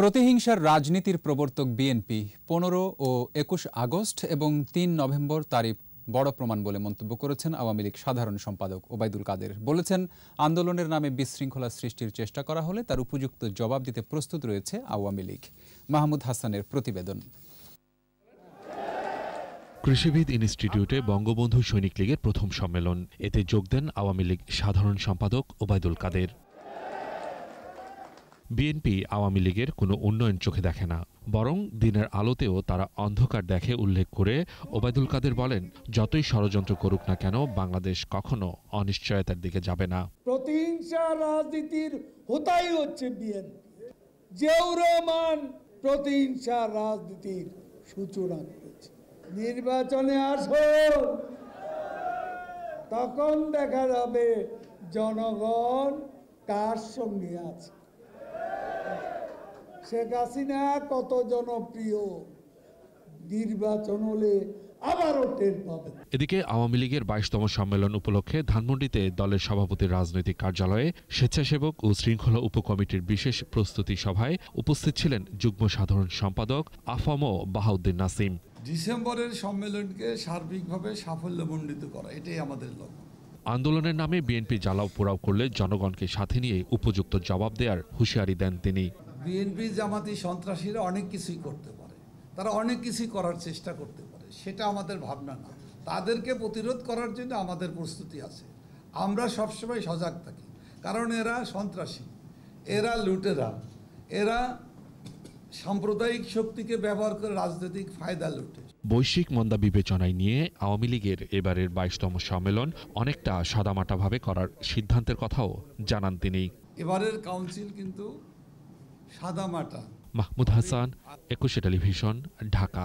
প্রতিহিংসার রাজনীতির প্রবর্তক বিএনপি পনেরো ও একুশ আগস্ট এবং তিন নভেম্বর তারিখ বড় প্রমাণ বলে মন্তব্য করেছেন আওয়ামী লীগ সাধারণ সম্পাদক ওবায়দুল কাদের বলেছেন আন্দোলনের নামে বিশৃঙ্খলা সৃষ্টির চেষ্টা করা হলে তার উপযুক্ত জবাব দিতে প্রস্তুত রয়েছে আওয়ামী লীগ মাহমুদ হাসানের প্রতিবেদন কৃষিবিদ ইনস্টিটিউটে বঙ্গবন্ধু সৈনিক লীগের প্রথম সম্মেলন এতে যোগ দেন আওয়ামী লীগ সাধারণ সম্পাদক ওবায়দুল কাদের বিএনপি আওয়ামী লীগের কোনো উন্নয়ন চোখে দেখে না বরং দিনের আলোতেও তারা অন্ধকার দেখে উল্লেখ করে ওবায়দুল কাদের বলেন যতই ষড়যন্ত্র করুক না কেন বাংলাদেশ কখনো অনিশ্চয়তার দিকে যাবে না প্রতিহিংসা রাজনীতির হোতাই হচ্ছে বিএনপি রহমান প্রতিহিংসা রাজনীতির সূচনা করেছে নির্বাচনে আসো তখন দেখা যাবে জনগণ কার সঙ্গে আছে শেখ হাসিনা কত জনপ্রিয় নির্বাচন হলে এদিকে আওয়ামী লীগের বাইশতম সম্মেলন উপলক্ষে ধানমন্ডিতে দলের সভাপতির রাজনৈতিক কার্যালয়ে স্বেচ্ছাসেবক ও শৃঙ্খলা উপকমিটির বিশেষ প্রস্তুতি সভায় উপস্থিত ছিলেন যুগ্ম সাধারণ সম্পাদক আফম বাহাউদ্দিন নাসিম ডিসেম্বরের সম্মেলনকে সার্বিকভাবে সাফল্যমণ্ডিত করা এটাই আমাদের লক্ষ্য আন্দোলনের নামে বিএনপি জ্বালাও পোড়াও করলে জনগণকে সাথে নিয়ে উপযুক্ত জবাব দেওয়ার হুঁশিয়ারি দেন তিনি বিএনপি জামাতি সন্ত্রাসীরা অনেক কিছুই করতে পারে তারা অনেক কিছুই করার চেষ্টা করতে পারে সেটা আমাদের ভাবনা না তাদেরকে প্রতিরোধ করার জন্য আমাদের প্রস্তুতি আছে আমরা সবসময় সজাগ থাকি কারণ এরা সন্ত্রাসী এরা লুটেরা এরা সাম্প্রদায়িক শক্তিকে ব্যবহার করে রাজনৈতিক ফায়দা লুটে বৈশ্বিক মন্দা বিবেচনায় নিয়ে আওয়ামী লীগের এবারের বাইশতম সম্মেলন অনেকটা সাদামাটাভাবে করার সিদ্ধান্তের কথাও জানান তিনি এবারের কাউন্সিল কিন্তু সাদামাটা মাহমুদ হাসান একুশে টেলিভিশন ঢাকা